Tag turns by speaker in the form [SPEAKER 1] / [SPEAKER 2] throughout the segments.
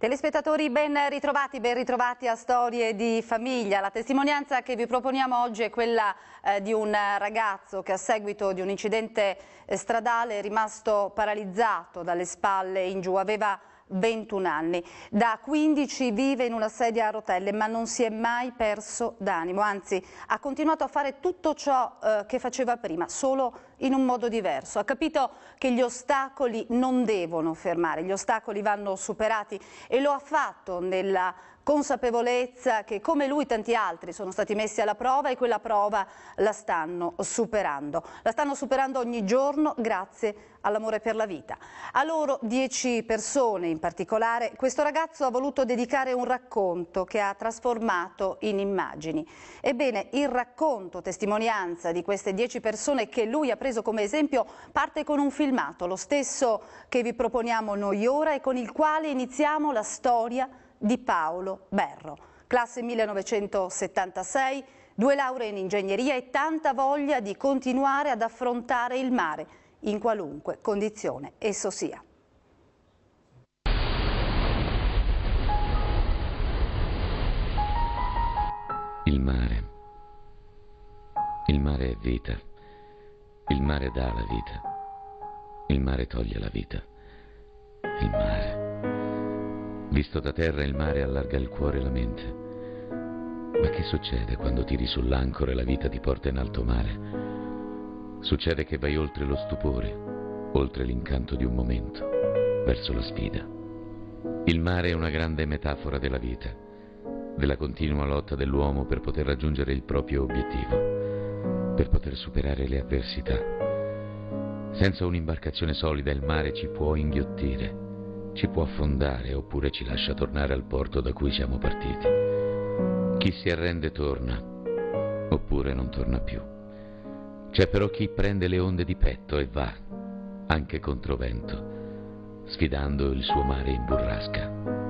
[SPEAKER 1] Telespettatori ben ritrovati, ben ritrovati a Storie di Famiglia. La testimonianza che vi proponiamo oggi è quella eh, di un ragazzo che a seguito di un incidente eh, stradale è rimasto paralizzato dalle spalle in giù. Aveva 21 anni. Da 15 vive in una sedia a rotelle, ma non si è mai perso d'animo, anzi ha continuato a fare tutto ciò eh, che faceva prima, solo in un modo diverso. Ha capito che gli ostacoli non devono fermare, gli ostacoli vanno superati e lo ha fatto nella consapevolezza che come lui tanti altri sono stati messi alla prova e quella prova la stanno superando. La stanno superando ogni giorno grazie all'amore per la vita. A loro dieci persone in particolare, questo ragazzo ha voluto dedicare un racconto che ha trasformato in immagini. Ebbene, il racconto, testimonianza di queste dieci persone che lui ha preso come esempio, parte con un filmato, lo stesso che vi proponiamo noi ora e con il quale iniziamo la storia di Paolo Berro. Classe 1976, due lauree in ingegneria e tanta voglia di continuare ad affrontare il mare, in qualunque condizione esso sia.
[SPEAKER 2] Il mare. Il mare è vita. Il mare dà la vita. Il mare toglie la vita. Il mare. Visto da terra il mare allarga il cuore e la mente. Ma che succede quando tiri sull'ancora e la vita ti porta in alto mare? Succede che vai oltre lo stupore, oltre l'incanto di un momento, verso la sfida. Il mare è una grande metafora della vita, della continua lotta dell'uomo per poter raggiungere il proprio obiettivo, per poter superare le avversità. Senza un'imbarcazione solida il mare ci può inghiottire ci può affondare oppure ci lascia tornare al porto da cui siamo partiti. Chi si arrende torna, oppure non torna più. C'è però chi prende le onde di petto e va, anche contro vento, sfidando il suo mare in burrasca.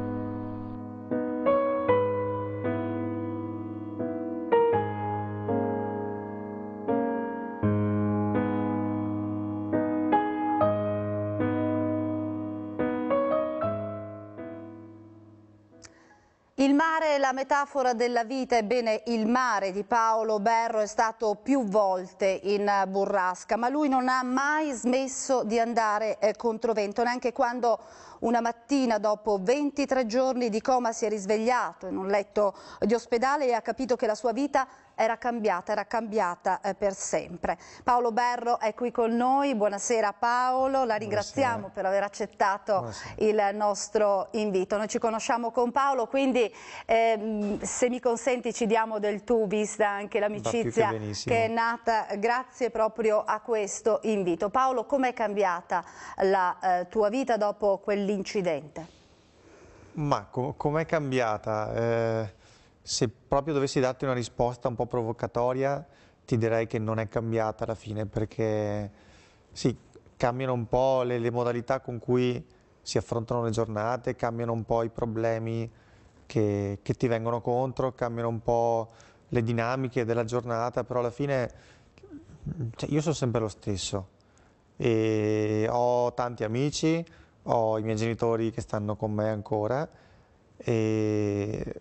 [SPEAKER 1] metafora della vita, ebbene il mare di Paolo Berro è stato più volte in burrasca, ma lui non ha mai smesso di andare eh, contro vento, neanche quando una mattina dopo 23 giorni di coma si è risvegliato in un letto di ospedale e ha capito che la sua vita era cambiata, era cambiata eh, per sempre. Paolo Berro è qui con noi, buonasera Paolo, la ringraziamo buonasera. per aver accettato buonasera. il nostro invito. Noi ci conosciamo con Paolo, quindi ehm, se mi consenti ci diamo del tu, vista anche l'amicizia che, che, è nata grazie proprio a questo invito. Paolo, com'è cambiata la eh, tua vita dopo quell'invito? dell'incidente?
[SPEAKER 3] Ma com com'è cambiata? Eh, se proprio dovessi darti una risposta un po' provocatoria, ti direi che non è cambiata alla fine, perché sì, cambiano un po' le, le modalità con cui si affrontano le giornate, cambiano un po' i problemi che, che ti vengono contro, cambiano un po' le dinamiche della giornata, però alla fine cioè, io sono sempre lo stesso. E ho tanti amici, ho i miei genitori che stanno con me ancora e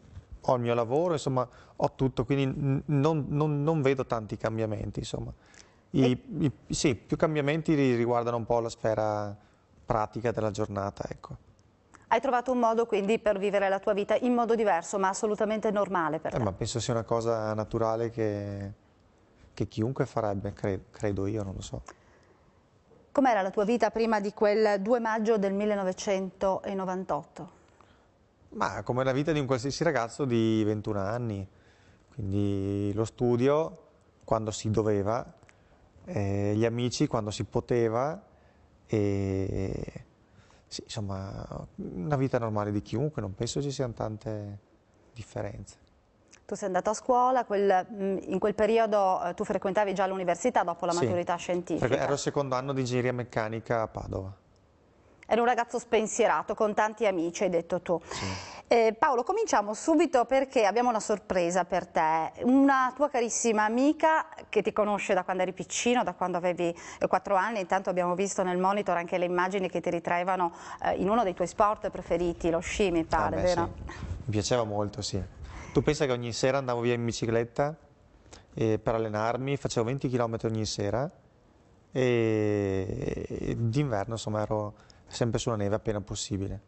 [SPEAKER 3] ho il mio lavoro, insomma ho tutto, quindi non, non, non vedo tanti cambiamenti. Insomma. I, i, sì, più cambiamenti riguardano un po' la sfera pratica della giornata. Ecco.
[SPEAKER 1] Hai trovato un modo quindi per vivere la tua vita in modo diverso, ma assolutamente normale per eh,
[SPEAKER 3] te. Eh, ma penso sia una cosa naturale che, che chiunque farebbe, cre credo io, non lo so.
[SPEAKER 1] Com'era la tua vita prima di quel 2 maggio del 1998?
[SPEAKER 3] Ma come la vita di un qualsiasi ragazzo di 21 anni, quindi lo studio quando si doveva, eh, gli amici quando si poteva e sì, insomma una vita normale di chiunque, non penso ci siano tante differenze
[SPEAKER 1] tu sei andato a scuola, quel, mm, in quel periodo eh, tu frequentavi già l'università dopo la sì, maturità
[SPEAKER 3] scientifica. Ero secondo anno di ingegneria meccanica a Padova.
[SPEAKER 1] Era un ragazzo spensierato, con tanti amici, hai detto tu. Sì. Eh, Paolo, cominciamo subito perché abbiamo una sorpresa per te. Una tua carissima amica che ti conosce da quando eri piccino, da quando avevi 4 eh, anni, intanto abbiamo visto nel monitor anche le immagini che ti ritraevano eh, in uno dei tuoi sport preferiti, lo sci mi ah, pare, ah, beh, vero? Sì.
[SPEAKER 3] Mi piaceva molto, sì. Tu pensa che ogni sera andavo via in bicicletta eh, per allenarmi, facevo 20 km ogni sera e, e d'inverno insomma ero sempre sulla neve appena possibile.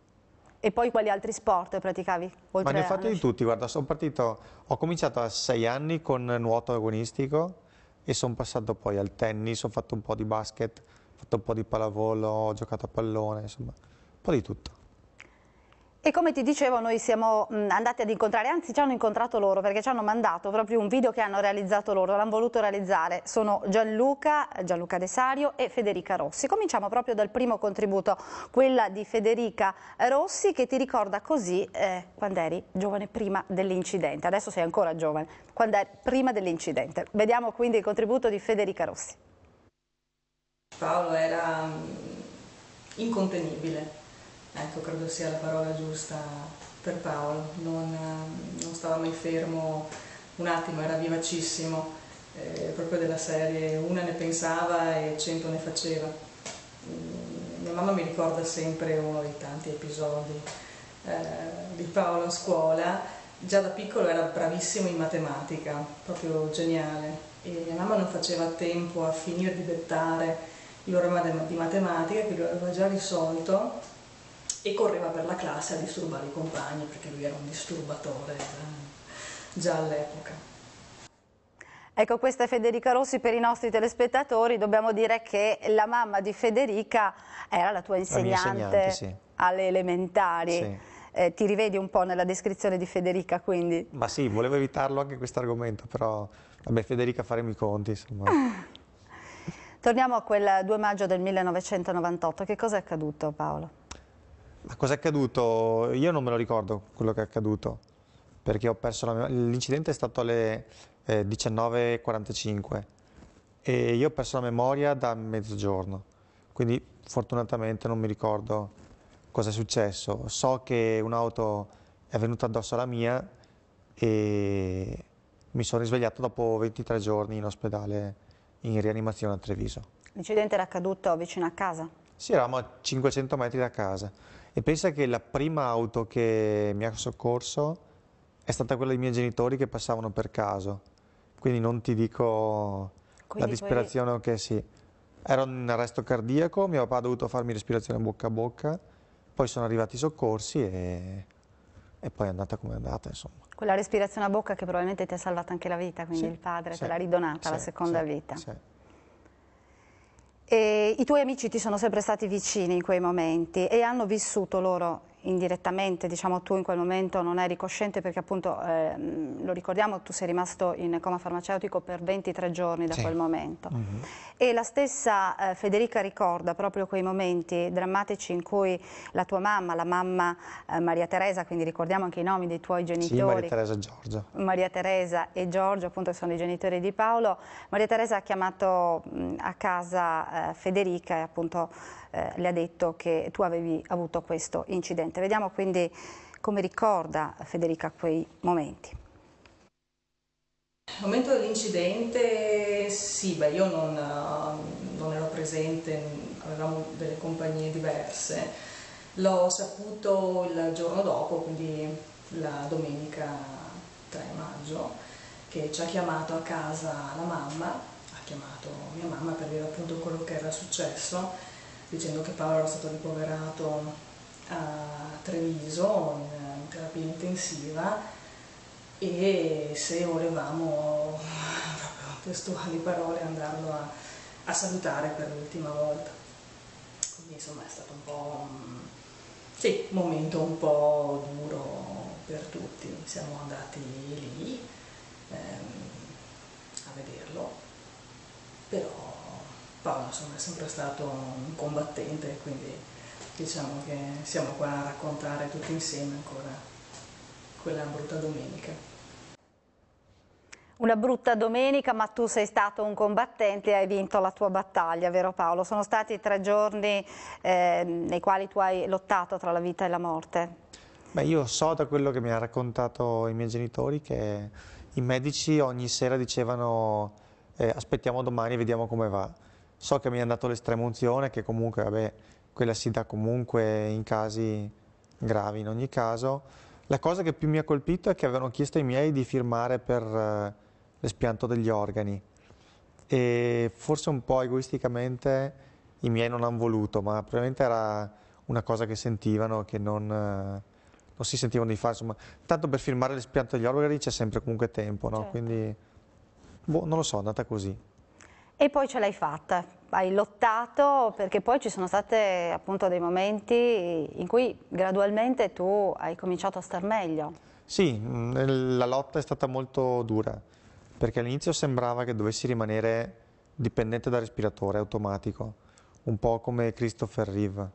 [SPEAKER 1] E poi quali altri sport praticavi? Oltre Ma ne ho fatti di
[SPEAKER 3] tutti, guarda, sono partito, ho cominciato a 6 anni con nuoto agonistico e sono passato poi al tennis, ho fatto un po' di basket, ho fatto un po' di pallavolo, ho giocato a pallone, insomma, un po' di tutto.
[SPEAKER 1] E come ti dicevo noi siamo mm, andati ad incontrare, anzi ci hanno incontrato loro perché ci hanno mandato proprio un video che hanno realizzato loro, l'hanno voluto realizzare, sono Gianluca, Gianluca Desario e Federica Rossi. Cominciamo proprio dal primo contributo, quella di Federica Rossi che ti ricorda così eh, quando eri giovane prima dell'incidente, adesso sei ancora giovane, quando eri prima dell'incidente. Vediamo quindi il contributo di Federica Rossi.
[SPEAKER 4] Paolo era mm, incontenibile Ecco, credo sia la parola giusta per Paolo, non, non stava mai fermo un attimo, era vivacissimo, eh, proprio della serie, una ne pensava e cento ne faceva. Mm, mia mamma mi ricorda sempre uno dei tanti episodi eh, di Paolo a scuola, già da piccolo era bravissimo in matematica, proprio geniale, e mia mamma non faceva tempo a finire di dettare il problema di matematica che lo aveva già risolto e correva per la classe a disturbare i compagni perché lui era un disturbatore eh, già
[SPEAKER 1] all'epoca. Ecco, questa è Federica Rossi per i nostri telespettatori. Dobbiamo dire che la mamma di Federica era la tua insegnante, la sì. alle elementari. Sì. Eh, ti rivedi un po' nella descrizione di Federica, quindi?
[SPEAKER 3] Ma sì, volevo evitarlo anche questo argomento, però vabbè, Federica faremo i conti, insomma.
[SPEAKER 1] Torniamo a quel 2 maggio del 1998. Che cosa è accaduto, Paolo?
[SPEAKER 3] Ma cosa è accaduto? Io non me lo ricordo quello che è accaduto, perché ho perso la memoria. L'incidente è stato alle eh, 19.45 e io ho perso la memoria da mezzogiorno, quindi fortunatamente non mi ricordo cosa è successo. So che un'auto è venuta addosso alla mia e mi sono risvegliato dopo 23 giorni in ospedale in rianimazione a Treviso.
[SPEAKER 1] L'incidente era accaduto vicino a casa?
[SPEAKER 3] Sì, eravamo a 500 metri da casa. E pensa che la prima auto che mi ha soccorso è stata quella dei miei genitori che passavano per caso. Quindi non ti dico Quindi la disperazione poi... che sì. Ero in arresto cardiaco, mio papà ha dovuto farmi respirazione bocca a bocca, poi sono arrivati i soccorsi e, e poi è andata come è andata, insomma.
[SPEAKER 1] Quella respirazione a bocca che probabilmente ti ha salvato anche la vita, quindi sì, il padre sì, te l'ha ridonata sì, la seconda vita. Sì. E I tuoi amici ti sono sempre stati vicini in quei momenti e hanno vissuto loro indirettamente diciamo, tu in quel momento non eri cosciente perché appunto eh, lo ricordiamo tu sei rimasto in coma farmaceutico per 23 giorni da sì. quel momento mm -hmm. e la stessa eh, Federica ricorda proprio quei momenti drammatici in cui la tua mamma, la mamma eh, Maria Teresa, quindi ricordiamo anche i nomi dei tuoi genitori sì, Maria Teresa e Giorgio Maria Teresa e Giorgio appunto sono i genitori di Paolo Maria Teresa ha chiamato mh, a casa eh, Federica e appunto eh, le ha detto che tu avevi avuto questo incidente presente. Vediamo quindi come ricorda Federica quei momenti.
[SPEAKER 4] Al momento dell'incidente, sì, beh, io non, eh, non, ero presente, avevamo delle compagnie diverse. L'ho saputo il giorno dopo, quindi la domenica 3 maggio, che ci ha chiamato a casa la mamma, ha chiamato mia mamma per dire appunto quello che era successo, dicendo che Paolo era stato ricoverato a Treviso in, in terapia intensiva e se volevamo, proprio testuali parole, andarlo a, a salutare per l'ultima volta. Quindi insomma è stato un po' mm, un sì, momento un po' duro per tutti. Siamo andati lì ehm, a vederlo, però Paolo insomma, è sempre stato un combattente, quindi diciamo che siamo qua a raccontare tutti insieme ancora quella brutta domenica.
[SPEAKER 1] Una brutta domenica, ma tu sei stato un combattente e hai vinto la tua battaglia, vero Paolo? Sono stati tre giorni eh, nei quali tu hai lottato tra la vita e la morte.
[SPEAKER 3] Beh, io so da quello che mi hanno raccontato i miei genitori che i medici ogni sera dicevano eh, aspettiamo domani e vediamo come va. So che mi hanno dato l'estrema unzione, che comunque vabbè, quella si dà comunque in casi gravi in ogni caso. La cosa che più mi ha colpito è che avevano chiesto ai miei di firmare per eh, l'espianto degli organi e forse un po' egoisticamente i miei non hanno voluto, ma probabilmente era una cosa che sentivano, che non, eh, non si sentivano di fare. Insomma, tanto per firmare l'espianto degli organi c'è sempre comunque tempo, no? certo. quindi boh, non lo so, è andata così.
[SPEAKER 1] E poi ce l'hai fatta, hai lottato perché poi ci sono stati appunto dei momenti in cui gradualmente tu hai cominciato a star meglio.
[SPEAKER 3] Sì, mm, la lotta è stata molto dura perché all'inizio sembrava che dovessi rimanere dipendente dal respiratore automatico, un po' come Christopher Reeve,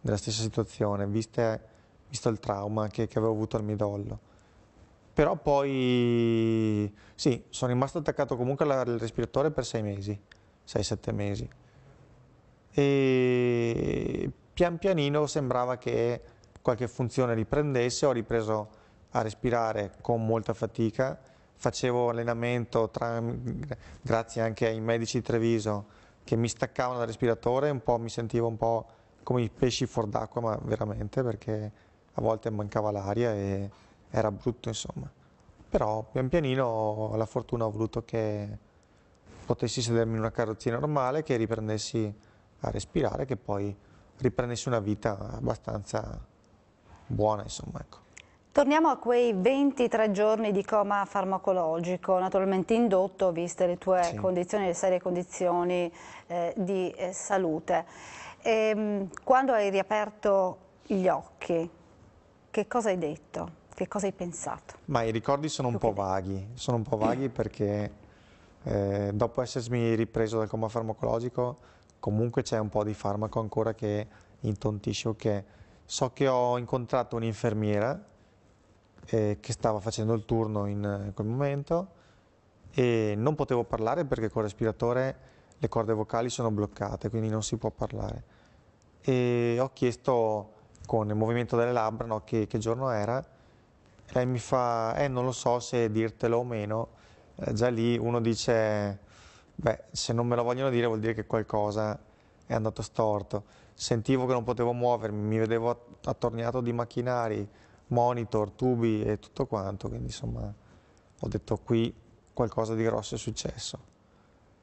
[SPEAKER 3] nella stessa situazione, viste, visto il trauma che, che avevo avuto al midollo però poi sì, sono rimasto attaccato comunque al respiratore per sei mesi, sei, sette mesi. E pian pianino sembrava che qualche funzione riprendesse, ho ripreso a respirare con molta fatica, facevo allenamento tra, grazie anche ai medici di Treviso che mi staccavano dal respiratore, un po' mi sentivo un po' come i pesci fuor d'acqua, ma veramente perché a volte mancava l'aria e era brutto insomma. Però pian pianino la fortuna ha voluto che potessi sedermi in una carrozzina normale, che riprendessi a respirare, che poi riprendessi una vita abbastanza buona insomma ecco.
[SPEAKER 1] Torniamo a quei 23 giorni di coma farmacologico, naturalmente indotto, viste le tue sì. condizioni, le serie condizioni eh, di eh, salute. E, ehm, quando hai riaperto gli occhi, che cosa hai detto? che cosa hai pensato?
[SPEAKER 3] Ma i ricordi sono un po' vaghi, sono un po' vaghi perché eh, dopo essermi ripreso dal coma farmacologico comunque c'è un po' di farmaco ancora che intontisce o che so che ho incontrato un'infermiera eh, che stava facendo il turno in eh, quel momento e non potevo parlare perché con il respiratore le corde vocali sono bloccate, quindi non si può parlare. E ho chiesto con il movimento delle labbra no, che, che giorno era lei eh, mi fa, eh non lo so se dirtelo o meno, eh, già lì uno dice, beh se non me lo vogliono dire vuol dire che qualcosa è andato storto, sentivo che non potevo muovermi, mi vedevo attorniato di macchinari, monitor, tubi e tutto quanto, quindi insomma ho detto qui qualcosa di grosso è successo.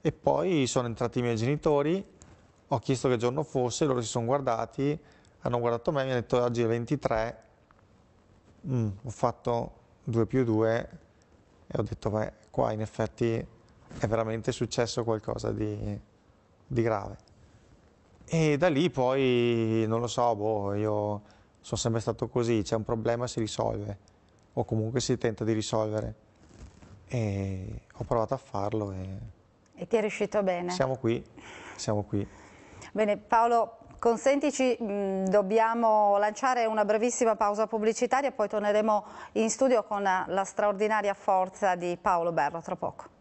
[SPEAKER 3] E poi sono entrati i miei genitori, ho chiesto che giorno fosse, loro si sono guardati, hanno guardato me e mi hanno detto oggi è 23, mh, mm, ho fatto 2 più 2 e ho detto, beh, qua in effetti è veramente successo qualcosa di, di grave. E da lì poi, non lo so, boh, io sono sempre stato così, c'è un problema si risolve, o comunque si tenta di risolvere. E ho provato a farlo. E,
[SPEAKER 1] e ti è riuscito bene.
[SPEAKER 3] Siamo qui, siamo qui.
[SPEAKER 1] Bene, Paolo, Consentici, mm, dobbiamo lanciare una brevissima pausa pubblicitaria, poi torneremo in studio con la straordinaria forza di Paolo Berro tra poco.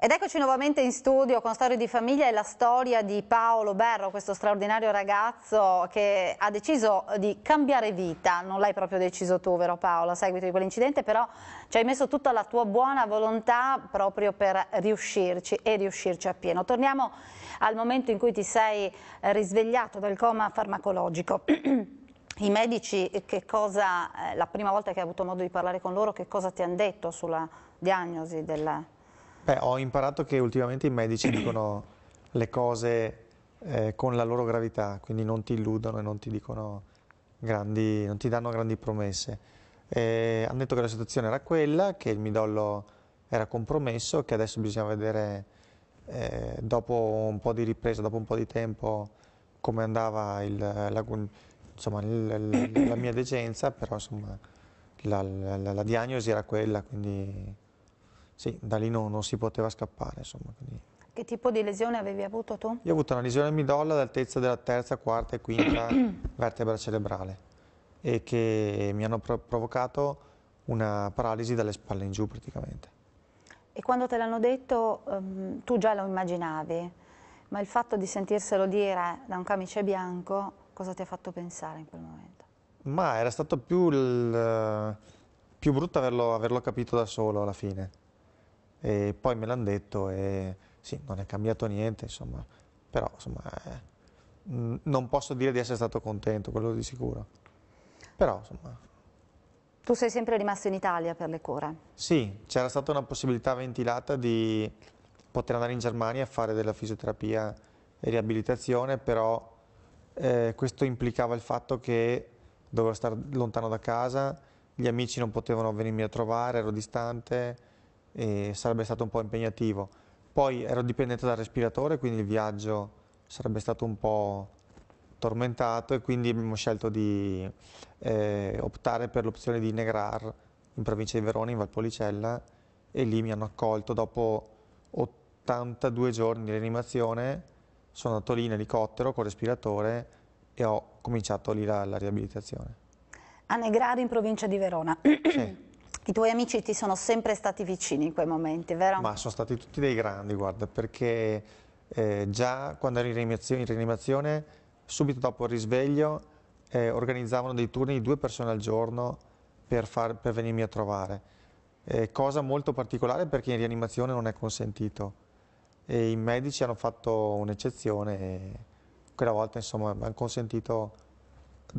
[SPEAKER 1] Ed eccoci nuovamente in studio con Storie di Famiglia e la storia di Paolo Berro, questo straordinario ragazzo che ha deciso di cambiare vita. Non l'hai proprio deciso tu, vero Paolo, a seguito di quell'incidente, però ci hai messo tutta la tua buona volontà proprio per riuscirci e riuscirci appieno. Torniamo al momento in cui ti sei risvegliato dal coma farmacologico. I medici, cosa, eh, la prima volta che hai avuto modo di parlare con loro, che cosa ti hanno detto sulla diagnosi del
[SPEAKER 3] Beh, ho imparato che ultimamente i medici dicono le cose eh, con la loro gravità, quindi non ti illudono e non ti, grandi, non ti danno grandi promesse. E hanno detto che la situazione era quella, che il midollo era compromesso, che adesso bisogna vedere eh, dopo un po' di ripresa, dopo un po' di tempo, come andava il, la, insomma, il, la, mia degenza, però insomma, la, la, la diagnosi era quella, quindi... Sì, da lì non, non si poteva scappare, insomma. Quindi...
[SPEAKER 1] Che tipo di lesione avevi avuto tu? Io
[SPEAKER 3] ho avuto una lesione midolla all'altezza della terza, quarta e quinta vertebra cerebrale e che mi hanno pro provocato una paralisi dalle spalle in giù praticamente.
[SPEAKER 1] E quando te l'hanno detto, um, tu già lo immaginavi, ma il fatto di sentirselo dire da un camice bianco, cosa ti ha fatto pensare in quel momento?
[SPEAKER 3] Ma era stato più, il, più brutto averlo, averlo capito da solo alla fine e poi me l'hanno detto e sì, non è cambiato niente, insomma, però insomma, eh, non posso dire di essere stato contento, quello di sicuro. Però insomma...
[SPEAKER 1] Tu sei sempre rimasto in Italia per le cure?
[SPEAKER 3] Sì, c'era stata una possibilità ventilata di poter andare in Germania a fare della fisioterapia e riabilitazione, però eh, questo implicava il fatto che dovevo stare lontano da casa, gli amici non potevano venirmi a trovare, ero distante, e sarebbe stato un po' impegnativo. Poi ero dipendente dal respiratore, quindi il viaggio sarebbe stato un po' tormentato e quindi abbiamo scelto di eh, optare per l'opzione di Negrar in provincia di Verona, in Valpolicella, e lì mi hanno accolto dopo 82 giorni di rianimazione, sono andato lì in elicottero con respiratore e ho cominciato lì la, la riabilitazione.
[SPEAKER 1] A Negrar in provincia di Verona.
[SPEAKER 3] Sì.
[SPEAKER 1] I tuoi amici ti sono sempre stati vicini in quei momenti, vero?
[SPEAKER 3] Ma sono stati tutti dei grandi, guarda, perché eh, già quando ero in rianimazione, subito dopo il risveglio, eh, organizzavano dei turni di due persone al giorno per, far, per venirmi a trovare. Eh, cosa molto particolare perché in rianimazione non è consentito. E I medici hanno fatto un'eccezione e quella volta insomma hanno consentito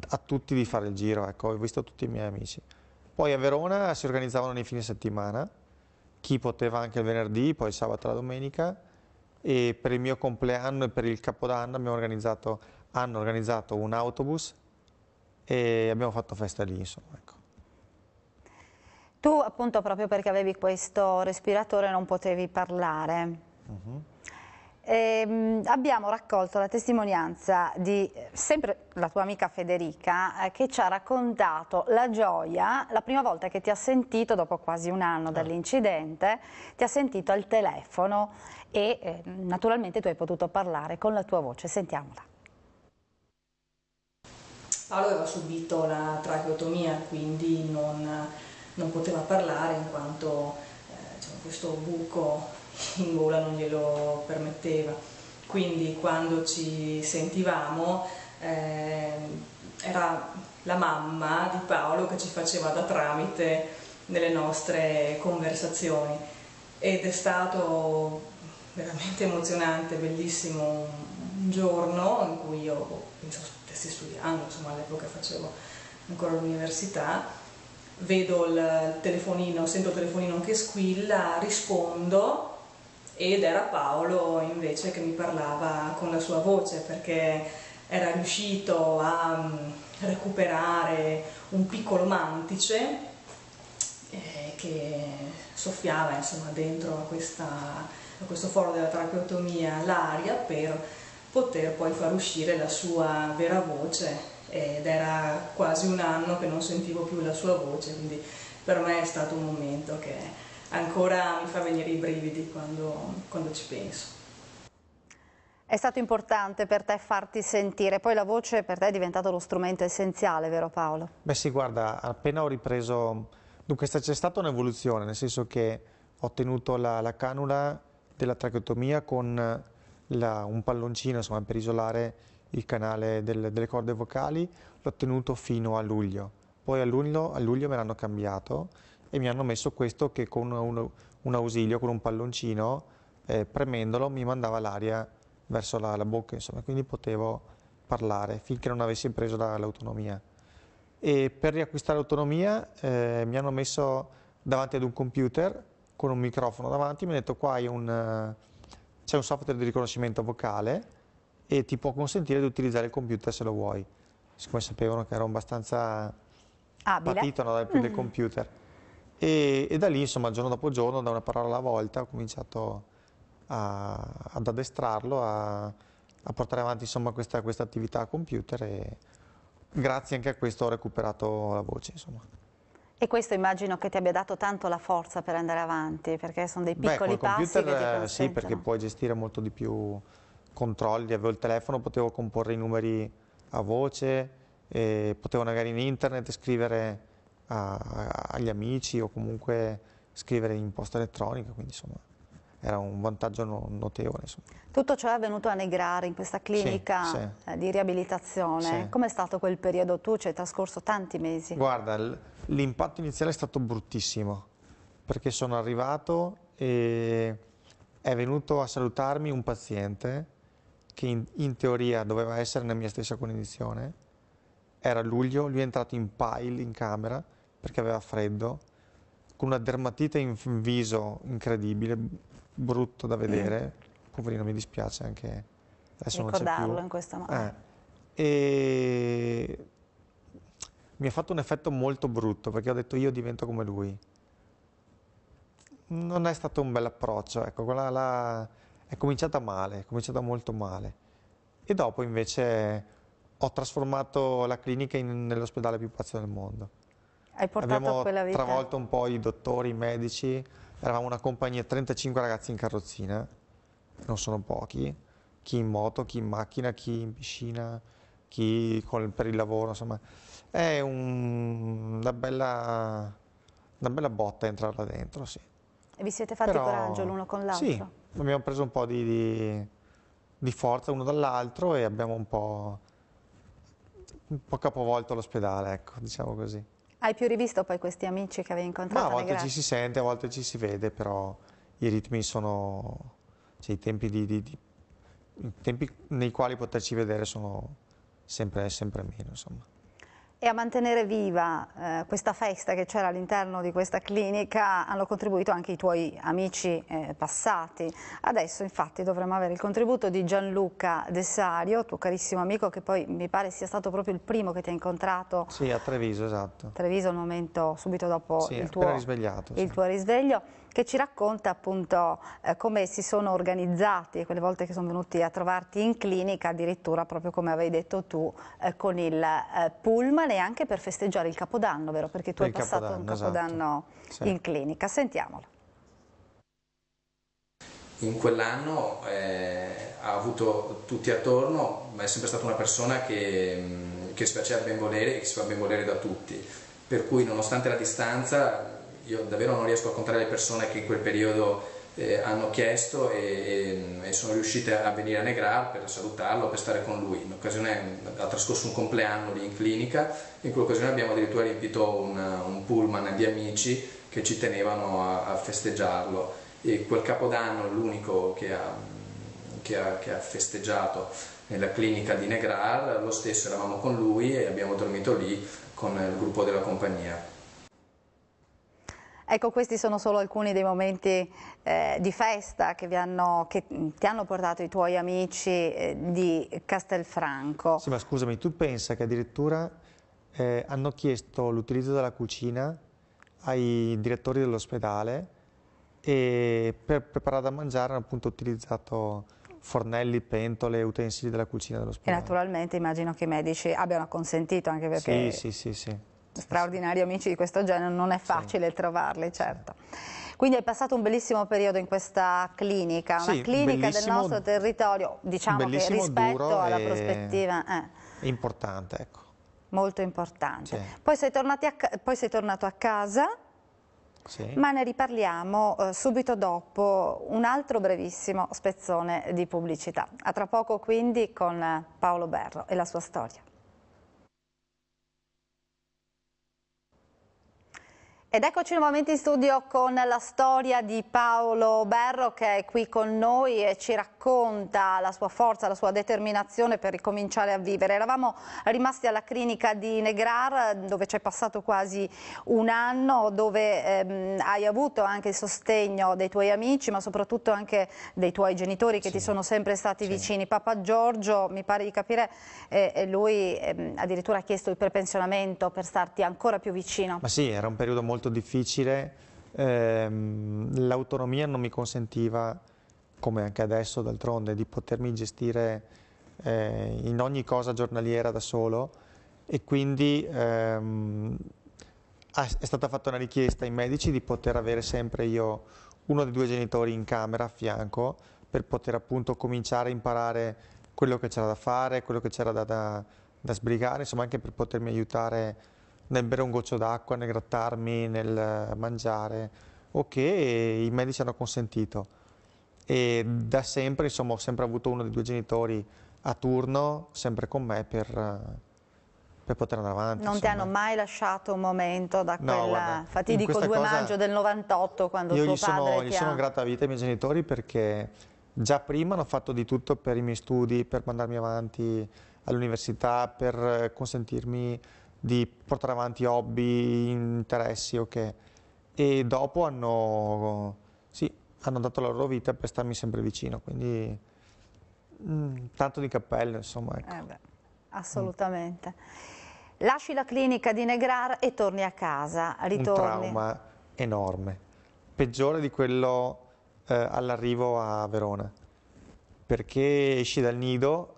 [SPEAKER 3] a tutti di fare il giro, ecco, ho visto tutti i miei amici. Poi a Verona si organizzavano nei fine settimana, chi poteva anche il venerdì, poi il sabato e la domenica, e per il mio compleanno e per il capodanno organizzato, hanno organizzato un autobus e abbiamo fatto festa lì, insomma, ecco.
[SPEAKER 1] Tu appunto proprio perché avevi questo respiratore non potevi parlare. Uh mm-hmm. -huh. Eh, abbiamo raccolto la testimonianza di eh, sempre la tua amica Federica eh, che ci ha raccontato la gioia, la prima volta che ti ha sentito dopo quasi un anno certo. dall'incidente, ti ha sentito al telefono e eh, naturalmente tu hai potuto parlare con la tua voce, sentiamola.
[SPEAKER 4] Paolo aveva subito la tracheotomia quindi non, non poteva parlare in quanto diciamo, questo buco in gola non glielo permetteva. Quindi quando ci sentivamo eh, era la mamma di Paolo che ci faceva da tramite nelle nostre conversazioni ed è stato veramente emozionante, bellissimo un giorno in cui io boh, pensavo stessi studiando, insomma all'epoca facevo ancora l'università, vedo il telefonino, sento il telefonino che squilla, rispondo ed era Paolo invece che mi parlava con la sua voce perché era riuscito a mm, recuperare un piccolo mantice eh, che soffiava insomma, dentro a, questa, a questo foro della tracheotomia l'aria per poter poi far uscire la sua vera voce ed era quasi un anno che non sentivo più la sua voce, quindi per me è stato un momento che ancora mi fa venire i brividi quando, quando ci penso.
[SPEAKER 1] È stato importante per te farti sentire, poi la voce per te è diventata lo strumento essenziale, vero Paolo?
[SPEAKER 3] Beh sì, guarda, appena ho ripreso, dunque c'è stata un'evoluzione, nel senso che ho tenuto la, la canula della tracheotomia con la, un palloncino insomma, per isolare il canale del, delle corde vocali, l'ho tenuto fino a luglio, poi a luglio, a luglio me l'hanno cambiato e mi hanno messo questo che con un, un ausilio, con un palloncino, eh, premendolo mi mandava l'aria verso la, la, bocca, insomma, quindi potevo parlare finché non avessi preso l'autonomia. E per riacquistare l'autonomia eh, mi hanno messo davanti ad un computer con un microfono davanti, mi hanno detto qua c'è un, un software di riconoscimento vocale e ti può consentire di utilizzare il computer se lo vuoi. Siccome sapevano che ero abbastanza Abile. patito no, più del mm. computer. E, e, da lì, insomma, giorno dopo giorno, da una parola alla volta, ho cominciato a, ad addestrarlo, a, a portare avanti insomma, questa, questa, attività a computer e grazie anche a questo ho recuperato la voce. Insomma.
[SPEAKER 1] E questo immagino che ti abbia dato tanto la forza per andare avanti, perché sono dei piccoli Beh, passi computer, eh, Sì, perché
[SPEAKER 3] puoi gestire molto di più controlli, avevo il telefono, potevo comporre i numeri a voce, potevo magari in internet, scrivere a, agli amici o comunque scrivere in posta elettronica, quindi insomma era un vantaggio no, notevole. Insomma.
[SPEAKER 1] Tutto ciò è avvenuto a negrare in questa clinica sì, sì. Eh, di riabilitazione. Sì. Com'è stato quel periodo? Tu ci hai trascorso tanti mesi. Guarda,
[SPEAKER 3] l'impatto iniziale è stato bruttissimo, perché sono arrivato e è venuto a salutarmi un paziente che in, in teoria doveva essere nella mia stessa condizione. Era luglio, lui è entrato in pile in camera, perché aveva freddo, con una dermatite in viso incredibile, brutto da vedere, mm. poverino mi dispiace anche adesso ricordarlo non c'è più. in questa mano. Eh. eh. E mi ha fatto un effetto molto brutto perché ho detto io divento come lui. Non è stato un bel approccio, ecco, quella, la... è cominciata male, è cominciata molto male. E dopo invece ho trasformato la clinica in, nell'ospedale più pazzo del mondo. Hai
[SPEAKER 2] portato Abbiamo quella vita. travolto
[SPEAKER 3] un po' i dottori, i medici, eravamo una compagnia, 35 ragazzi in carrozzina, non sono pochi, chi in moto, chi in macchina, chi in piscina, chi con, per il lavoro, insomma è un, una, bella, una, bella, botta là dentro, sì.
[SPEAKER 1] E vi siete fatti Però, coraggio l'uno con l'altro? Sì,
[SPEAKER 3] abbiamo preso un po' di, di, di forza uno dall'altro e abbiamo un po', un po capovolto l'ospedale, ecco, diciamo così.
[SPEAKER 1] Hai più rivisto poi questi amici che avevi incontrato? Ma a volte ci si
[SPEAKER 3] sente, a volte ci si vede, però i ritmi sono... Cioè, i, tempi di, di, di, i tempi nei quali poterci vedere sono sempre, sempre meno, insomma.
[SPEAKER 1] E a mantenere viva eh, questa festa che c'era all'interno di questa clinica hanno contribuito anche i tuoi amici eh, passati. Adesso infatti dovremmo avere il contributo di Gianluca Dessario, tuo carissimo amico che poi mi pare sia stato proprio il primo che ti ha incontrato.
[SPEAKER 3] Sì, a Treviso, esatto.
[SPEAKER 1] Treviso al momento subito dopo sì, il, tuo,
[SPEAKER 3] risvegliato, il sì. tuo
[SPEAKER 1] risveglio che ci racconta appunto eh, come si sono organizzati quelle volte che sono venuti a trovarti in clinica, addirittura proprio come avevi detto tu, eh, con il eh, pullman e anche per festeggiare il Capodanno, vero? Perché tu il hai passato un Capodanno esatto. in sì. clinica. Sentiamolo.
[SPEAKER 5] In quell'anno eh, ha avuto tutti attorno, ma è sempre stata una persona che, mm, che si faceva ben volere e che si fa ben volere da tutti. Per cui nonostante la distanza io davvero non riesco a contare le persone che in quel periodo eh, hanno chiesto e, e, sono riuscite a venire a Negrar per salutarlo, per stare con lui. ha trascorso un compleanno lì in clinica, in quell'occasione abbiamo addirittura riempito un, un, pullman di amici che ci tenevano a, a festeggiarlo. E quel capodanno, l'unico che, che, che ha, festeggiato nella clinica di Negrar, lo stesso eravamo con lui e abbiamo dormito lì con il gruppo della compagnia.
[SPEAKER 1] Ecco, questi sono solo alcuni dei momenti eh, di festa che, hanno, che, mm, ti hanno portato i tuoi amici eh, di
[SPEAKER 3] Castelfranco. Sì, ma scusami, tu pensa che addirittura eh, hanno chiesto l'utilizzo della cucina ai direttori dell'ospedale e per preparare da mangiare hanno appunto utilizzato fornelli, pentole, utensili della cucina dell'ospedale.
[SPEAKER 1] E naturalmente immagino che i medici abbiano consentito anche perché... Sì, sì, sì. sì straordinari amici di questo genere, non è facile sì. trovarli, certo. Quindi hai passato un bellissimo periodo in questa clinica, sì, una clinica del nostro territorio, diciamo che rispetto alla prospettiva... Eh.
[SPEAKER 3] Importante, ecco.
[SPEAKER 1] Molto importante. Sì. Poi, sei a, poi, sei tornato a casa, sì. ma ne riparliamo eh, subito dopo un altro brevissimo spezzone di pubblicità. A tra poco quindi con Paolo Berro e la sua storia. Ed eccoci nuovamente in studio con la storia di Paolo Berro che è qui con noi e ci racconta racconta la sua forza, la sua determinazione per ricominciare a vivere. Eravamo rimasti alla clinica di Negrar dove ci è passato quasi un anno, dove ehm, hai avuto anche il sostegno dei tuoi amici ma soprattutto anche dei tuoi genitori che sì. ti sono sempre stati sì. vicini. Papa Giorgio, mi pare di capire, eh, lui ehm, addirittura ha chiesto il prepensionamento per starti ancora più vicino. Ma
[SPEAKER 3] sì, era un periodo molto difficile, ehm, l'autonomia non mi consentiva come anche adesso d'altronde, di potermi gestire eh, in ogni cosa giornaliera da solo e quindi ehm, è stata fatta una richiesta ai medici di poter avere sempre io uno dei due genitori in camera a fianco per poter appunto cominciare a imparare quello che c'era da fare, quello che c'era da, da, da, sbrigare, insomma anche per potermi aiutare nel bere un goccio d'acqua, nel grattarmi, nel mangiare, ok, okay, i medici hanno consentito e da sempre, insomma, ho sempre avuto uno dei due genitori a turno, sempre con me per, per poter andare avanti. Non insomma. ti hanno
[SPEAKER 1] mai lasciato un momento da no, quel guarda, fatidico 2 cosa, maggio del 98 quando io tuo gli padre sono, ti Io ha... sono grata
[SPEAKER 3] a vita ai miei genitori perché già prima hanno fatto di tutto per i miei studi, per mandarmi avanti all'università, per consentirmi di portare avanti hobby, interessi o okay. che... E dopo hanno hanno dato la loro vita per starmi sempre vicino, quindi mh, mm, tanto di cappello, insomma. Ecco.
[SPEAKER 1] Eh beh, assolutamente. Mm. Lasci la clinica di Negrar e torni a casa, ritorni. Un
[SPEAKER 3] trauma enorme, peggiore di quello eh, all'arrivo a Verona, perché esci dal nido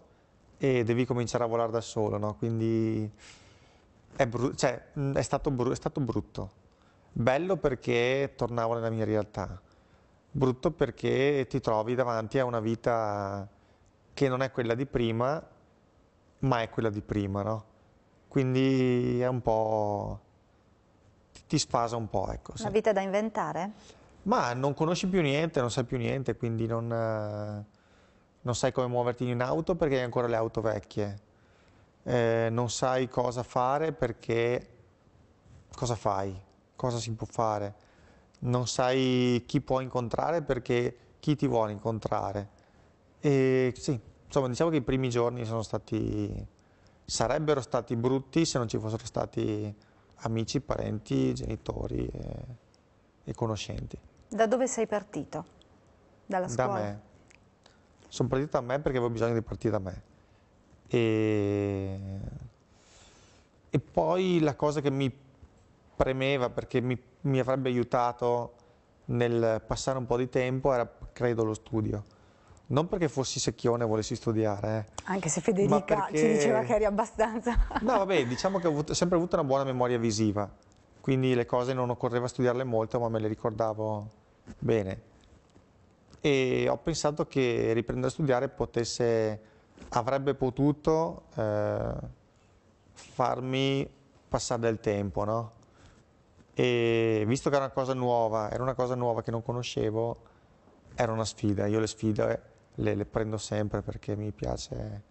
[SPEAKER 3] e devi cominciare a volare da solo, no? quindi è, cioè, mm, è, stato è stato brutto. Bello perché tornavo nella mia realtà, Brutto perché ti trovi davanti a una vita che non è quella di prima, ma è quella di prima, no? Quindi è un po'... ti sfasa un po', ecco. Sì. Una
[SPEAKER 1] vita da inventare?
[SPEAKER 3] Ma non conosci più niente, non sai più niente, quindi non, non sai come muoverti in auto perché hai ancora le auto vecchie. Eh, non sai cosa fare perché cosa fai, cosa si può fare non sai chi può incontrare perché chi ti vuole incontrare. E sì, insomma, diciamo che i primi giorni sono stati, sarebbero stati brutti se non ci fossero stati amici, parenti, genitori e, e conoscenti.
[SPEAKER 1] Da dove sei partito? Dalla scuola? Da me.
[SPEAKER 3] Sono partito da me perché avevo bisogno di partire da me. E, e poi la cosa che mi premeva, perché mi mi avrebbe aiutato nel passare un po' di tempo era, credo, lo studio. Non perché fossi secchione e volessi studiare. Eh. Anche se
[SPEAKER 1] Federica perché... ci diceva che eri abbastanza. No,
[SPEAKER 3] vabbè, diciamo che ho avuto, sempre avuto una buona memoria visiva, quindi le cose non occorreva studiarle molto, ma me le ricordavo bene. E ho pensato che riprendere a studiare potesse, avrebbe potuto eh, farmi passare del tempo, no? e visto che era una cosa nuova, era una cosa nuova che non conoscevo, era una sfida. Io le sfide le, le prendo sempre perché mi piace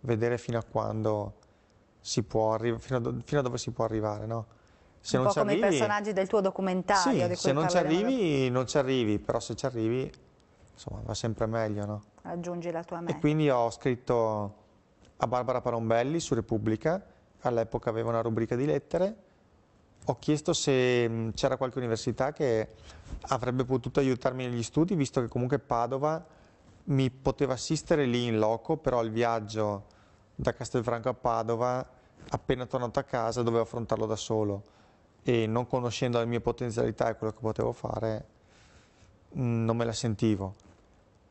[SPEAKER 3] vedere fino a quando si può arrivare, fino, fino, a dove si può arrivare, no? Se Un non po' come arrivi, i personaggi
[SPEAKER 1] del tuo documentario. Sì, se non ci arrivi,
[SPEAKER 3] non ci arrivi, però se ci arrivi, insomma, va sempre meglio, no?
[SPEAKER 1] Aggiungi la tua mente.
[SPEAKER 3] E quindi ho scritto a Barbara Parombelli su Repubblica, all'epoca aveva una rubrica di lettere, ho chiesto se mm, c'era qualche università che avrebbe potuto aiutarmi negli studi, visto che comunque Padova mi poteva assistere lì in loco, però il viaggio da Castelfranco a Padova, appena tornato a casa, dovevo affrontarlo da solo e non conoscendo le mie potenzialità e quello che potevo fare, mm, non me la sentivo.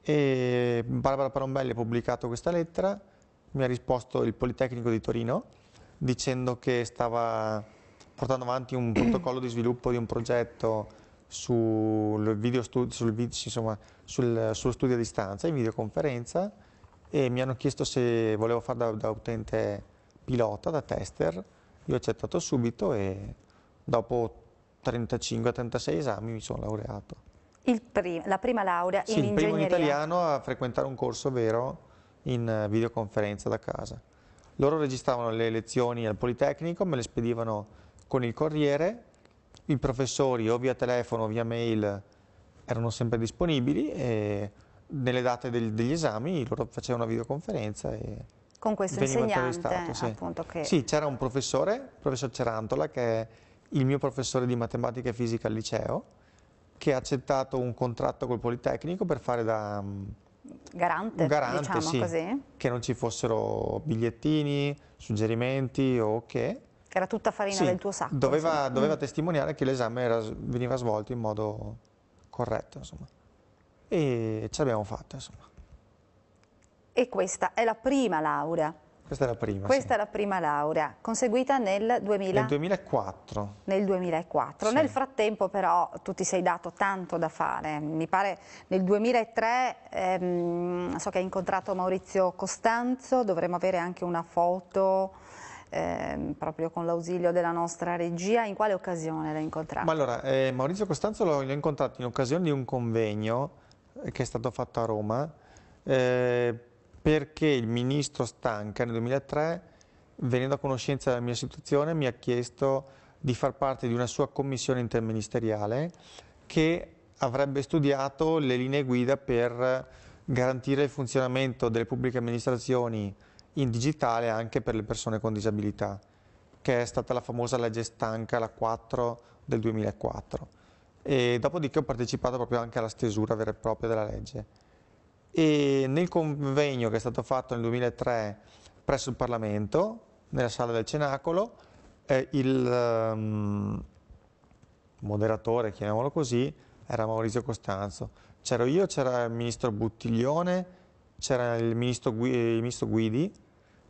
[SPEAKER 3] E Barbara Parombelli ha pubblicato questa lettera, mi ha risposto il Politecnico di Torino dicendo che stava portando avanti un protocollo di sviluppo di un progetto sul video studio, sul, insomma, sul, sul studio a distanza, in videoconferenza, e mi hanno chiesto se volevo fare da, da utente pilota, da tester. Io ho accettato subito e dopo 35-36 esami mi sono laureato.
[SPEAKER 1] Prim- la prima laurea sì, in ingegneria? Sì, il primo
[SPEAKER 3] italiano a frequentare un corso vero in videoconferenza da casa. Loro registravano le lezioni al Politecnico, me le spedivano con il corriere, i professori o via telefono o via mail erano sempre disponibili e nelle date del, degli esami loro facevano una videoconferenza e
[SPEAKER 1] con questo insegnante sì. appunto che... Sì,
[SPEAKER 3] c'era un professore, il professor Cerantola, che è il mio professore di matematica e fisica al liceo, che ha accettato un contratto col Politecnico per fare da... Mm,
[SPEAKER 1] garante, garante diciamo sì, così.
[SPEAKER 3] Che non ci fossero bigliettini, suggerimenti o che
[SPEAKER 1] che era tutta farina sì, del tuo sacco. Doveva, doveva mm.
[SPEAKER 3] testimoniare che l'esame veniva svolto in modo corretto, insomma. E ce l'abbiamo fatta, insomma.
[SPEAKER 1] E questa è la prima laurea.
[SPEAKER 3] Questa è la prima. Questa sì. è la
[SPEAKER 1] prima laurea, conseguita nel, 2000... nel
[SPEAKER 3] 2004.
[SPEAKER 1] Nel 2004. Sì. Nel frattempo però tu ti sei dato tanto da fare. Mi pare nel 2003 ehm, so che hai incontrato Maurizio Costanzo, dovremmo avere anche una foto eh, proprio con l'ausilio della nostra regia. In quale occasione l'ha incontrato? Ma
[SPEAKER 3] allora, eh, Maurizio Costanzo l'ho incontrato in occasione di un convegno eh, che è stato fatto a Roma eh, perché il ministro Stanca nel 2003, venendo a conoscenza della mia situazione, mi ha chiesto di far parte di una sua commissione interministeriale che avrebbe studiato le linee guida per garantire il funzionamento delle pubbliche amministrazioni in digitale anche per le persone con disabilità, che è stata la famosa legge stanca, la 4 del 2004. E dopodiché ho partecipato proprio anche alla stesura vera e propria della legge. E nel convegno che è stato fatto nel 2003 presso il Parlamento, nella sala del Cenacolo, eh, il um, moderatore, chiamiamolo così, era Maurizio Costanzo. C'ero io, c'era il ministro Buttiglione, c'era il, eh, il ministro, Guidi,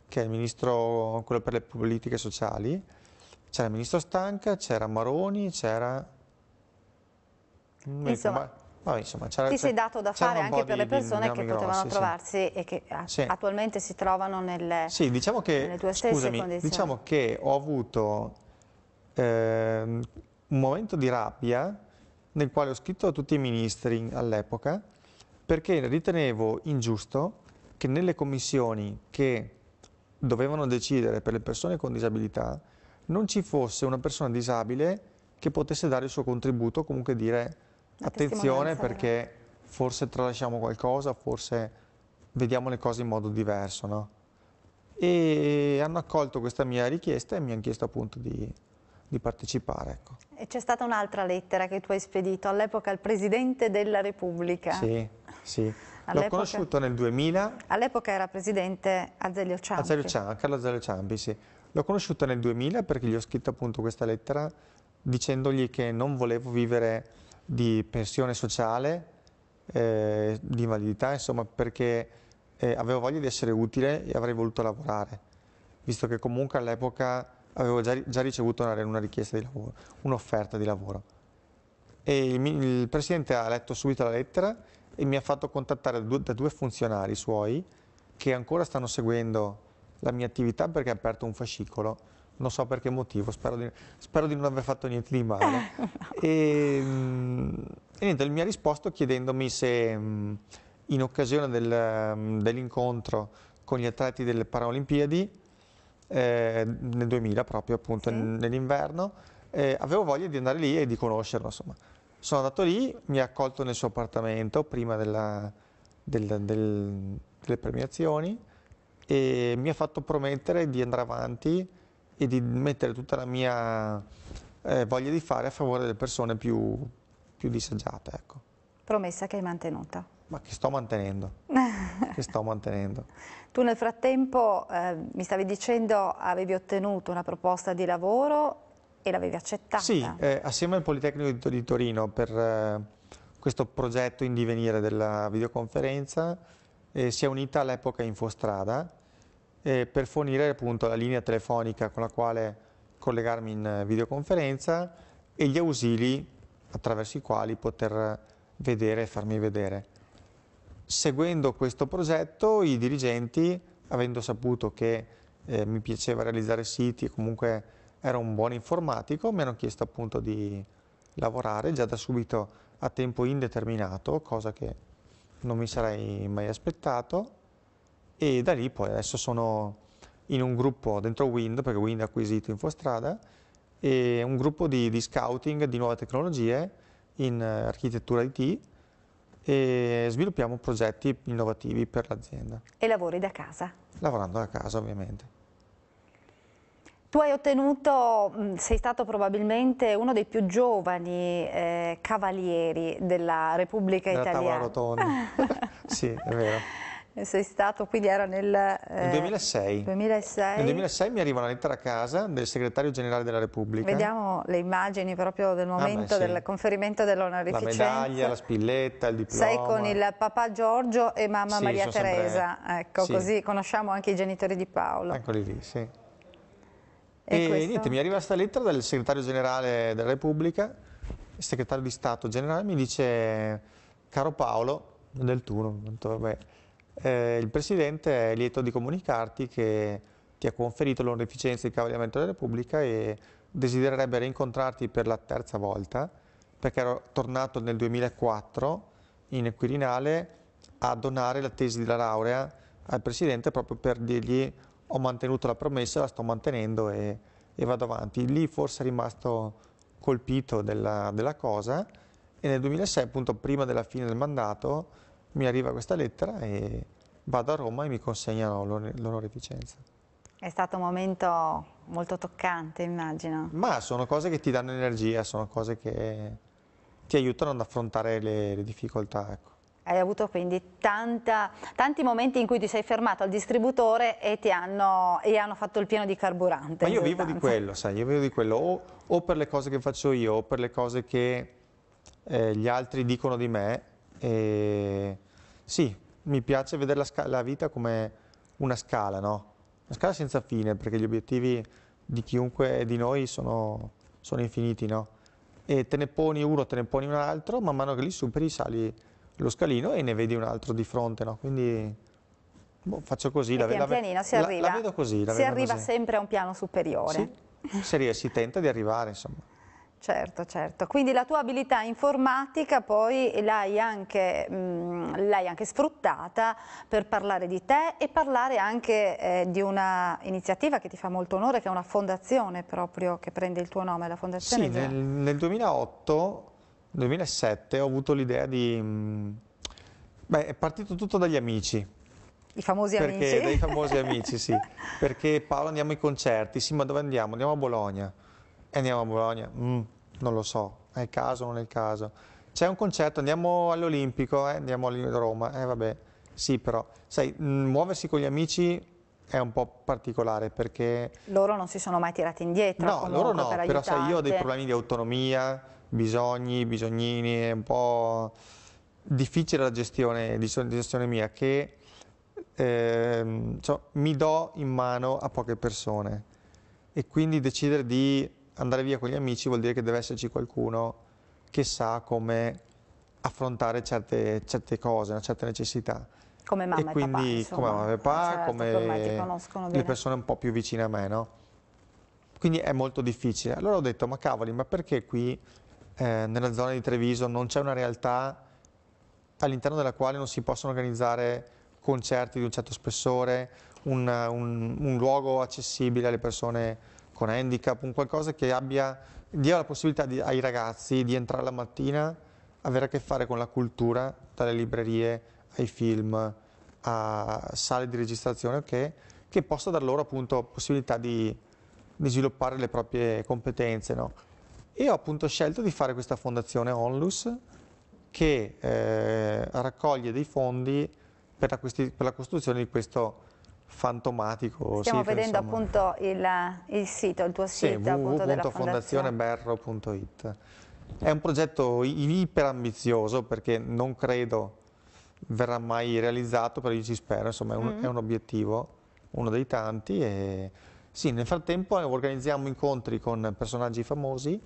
[SPEAKER 3] che è il ministro, quello per le politiche sociali, c'era il ministro Stanca, c'era Maroni, c'era...
[SPEAKER 6] Insomma,
[SPEAKER 3] ma, insomma, ti sei dato da fare anche per di, le persone che potevano grossi, trovarsi
[SPEAKER 1] sì. e che sì. attualmente si trovano nelle, sì, diciamo che, nelle tue stesse scusami, condizioni. Diciamo
[SPEAKER 3] che ho avuto eh, un momento di rabbia nel quale ho scritto a tutti i ministri all'epoca perché ritenevo ingiusto che nelle commissioni che dovevano decidere per le persone con disabilità non ci fosse una persona disabile che potesse dare il suo contributo, comunque dire La attenzione perché forse tralasciamo qualcosa, forse vediamo le cose in modo diverso. No? E hanno accolto questa mia richiesta e mi hanno chiesto appunto di, di partecipare. Ecco.
[SPEAKER 1] E c'è stata un'altra lettera che tu hai spedito all'epoca al Presidente della Repubblica. Sì.
[SPEAKER 3] Sì. L'ho conosciuto nel 2000.
[SPEAKER 1] All'epoca era presidente Azeglio
[SPEAKER 3] Ciampi. Azeglio Ciampi, Carlo Azeglio Ciampi, sì. L'ho conosciuto nel 2000 perché gli ho scritto appunto questa lettera dicendogli che non volevo vivere di pensione sociale, eh, di invalidità, insomma, perché eh, avevo voglia di essere utile e avrei voluto lavorare, visto che comunque all'epoca avevo già, già ricevuto una, una, richiesta di lavoro, un'offerta di lavoro. E il, il presidente ha letto subito la lettera e mi ha fatto contattare da due funzionari suoi che ancora stanno seguendo la mia attività perché ha aperto un fascicolo non so per che motivo, spero di, spero di non aver fatto niente di male. e, ehm, e, niente, mi ha risposto chiedendomi se mm, in occasione del, mm, dell'incontro con gli atleti delle Paralimpiadi, eh, nel 2000 proprio appunto, sì. nell'inverno, eh, avevo voglia di andare lì e di conoscerlo, insomma. Sono andato lì, mi ha accolto nel suo appartamento prima della, della, del, delle premiazioni e mi ha fatto promettere di andare avanti e di mettere tutta la mia eh, voglia di fare a favore delle persone più, più disagiate. Ecco. Promessa che hai mantenuta. Ma che sto mantenendo. che sto mantenendo.
[SPEAKER 1] Tu nel frattempo eh, mi stavi dicendo avevi ottenuto una proposta di lavoro e l'avevi accettata.
[SPEAKER 3] Sì, eh, assieme al Politecnico di, Torino per eh, questo progetto in divenire della videoconferenza eh, si è unita all'epoca Infostrada eh, per fornire appunto la linea telefonica con la quale collegarmi in videoconferenza e gli ausili attraverso i quali poter vedere e farmi vedere. Seguendo questo progetto i dirigenti, avendo saputo che eh, mi piaceva realizzare siti comunque era un buon informatico, mi hanno chiesto appunto di lavorare già da subito a tempo indeterminato, cosa che non mi sarei mai aspettato e da lì poi adesso sono in un gruppo dentro Wind, perché Wind ha acquisito Infostrada, e un gruppo di, di scouting di nuove tecnologie in eh, architettura IT e sviluppiamo progetti innovativi per l'azienda.
[SPEAKER 1] E lavori da casa?
[SPEAKER 3] Lavorando da casa ovviamente.
[SPEAKER 1] Tu hai ottenuto, sei stato probabilmente uno dei più giovani eh, cavalieri della Repubblica da Italiana. Da Toni,
[SPEAKER 3] sì, è vero.
[SPEAKER 1] Sei stato, quindi era nel... Eh,
[SPEAKER 3] 2006.
[SPEAKER 1] 2006. Nel 2006
[SPEAKER 3] mi arriva una lettera a casa del segretario generale della Repubblica. Vediamo
[SPEAKER 1] le immagini proprio del ah, momento ah, sì. del conferimento dell'onorificenza. La
[SPEAKER 3] medaglia, la spilletta, il diploma. Sei con il
[SPEAKER 1] papà Giorgio e mamma sì, Maria Teresa, sempre... ecco, sì. così conosciamo anche i genitori di Paolo.
[SPEAKER 3] Eccoli lì, sì. E, e niente, mi arriva questa lettera dal segretario generale della Repubblica, il segretario di Stato generale, mi dice, caro Paolo, del Tuno, eh, il Presidente è lieto di comunicarti che ti ha conferito l'onorificenza di Cavaliere della Repubblica e desidererebbe rincontrarti per la terza volta, perché ero tornato nel 2004 in Quirinale a donare la tesi della laurea al Presidente proprio per dirgli ho mantenuto la promessa, la sto mantenendo e, e vado avanti. Lì forse è rimasto colpito della, della cosa e nel 2006, appunto prima della fine del mandato, mi arriva questa lettera e vado a Roma e mi consegnano l'onorificenza.
[SPEAKER 1] È stato un momento molto toccante, immagino.
[SPEAKER 3] Ma sono cose che ti danno energia, sono cose che ti aiutano ad affrontare le, le difficoltà. Ecco
[SPEAKER 1] hai avuto quindi tanta, tanti momenti in cui ti sei fermato al distributore e ti hanno, e hanno fatto il pieno di carburante. Ma io vivo di
[SPEAKER 3] quello, sai, io vivo di quello o, o, per le cose che faccio io o per le cose che eh, gli altri dicono di me. E... Sì, mi piace vedere la, la vita come una scala, no? Una scala senza fine, perché gli obiettivi di chiunque di noi sono, sono infiniti, no? E te ne poni uno, te ne poni un altro, man mano che li superi sali lo scalino e ne vedi un altro di fronte, no? Quindi boh, faccio così. la, pian pianino si la, arriva. La vedo così. La si vedo arriva così. sempre
[SPEAKER 1] a un piano superiore.
[SPEAKER 3] Sì, si, si tenta di arrivare, insomma.
[SPEAKER 1] Certo, certo. Quindi la tua abilità informatica poi l'hai anche, mm, anche, sfruttata per parlare di te e parlare anche eh, di una iniziativa che ti fa molto onore, che è una fondazione proprio che prende il tuo nome, la Fondazione Sì, nel,
[SPEAKER 3] nel 2008 2007 ho avuto l'idea di... Mm, beh, è partito tutto dagli amici.
[SPEAKER 1] I famosi perché, amici? Dai famosi amici, sì.
[SPEAKER 3] Perché Paolo andiamo ai concerti, sì, ma dove andiamo? Andiamo a Bologna. E andiamo a Bologna? Mm, non lo so, è il caso o non è il caso. C'è un concerto, andiamo all'Olimpico, eh? andiamo a Roma, eh vabbè. Sì, però, sai, mm, muoversi con gli amici è un po' particolare perché...
[SPEAKER 1] Loro non si sono mai tirati indietro No, loro no, per però sai, io ho dei problemi
[SPEAKER 3] di autonomia, bisogni, bisognini, è un po' difficile la gestione, gestione mia che eh, cioè, mi do in mano a poche persone e quindi decidere di andare via con gli amici vuol dire che deve esserci qualcuno che sa come affrontare certe, certe cose, una certa necessità.
[SPEAKER 1] Come mamma e, e papà, insomma, come mamma e papà, eh, certo, come le
[SPEAKER 3] persone un po' più vicine a me, no? Quindi è molto difficile. Allora ho detto, ma cavoli, ma perché qui eh, nella zona di Treviso non c'è una realtà all'interno della quale non si possono organizzare concerti di un certo spessore, un, un, un luogo accessibile alle persone con handicap, un qualcosa che abbia, dia la possibilità di, ai ragazzi di entrare la mattina, avere a che fare con la cultura, dalle librerie ai film, a sale di registrazione, che, che possa dar loro appunto possibilità di, di sviluppare le proprie competenze. No? e ho appunto scelto di fare questa fondazione Onlus che eh, raccoglie dei fondi per la, questi, per la, costruzione di questo fantomatico Stiamo sito, vedendo insomma.
[SPEAKER 1] appunto il, il, sito, il tuo sì, sito www.fondazioneberro.it
[SPEAKER 3] È un progetto iperambizioso perché non credo verrà mai realizzato, però io ci spero, insomma è un, mm. è un obiettivo, uno dei tanti. E... Sì, nel frattempo organizziamo incontri con personaggi famosi,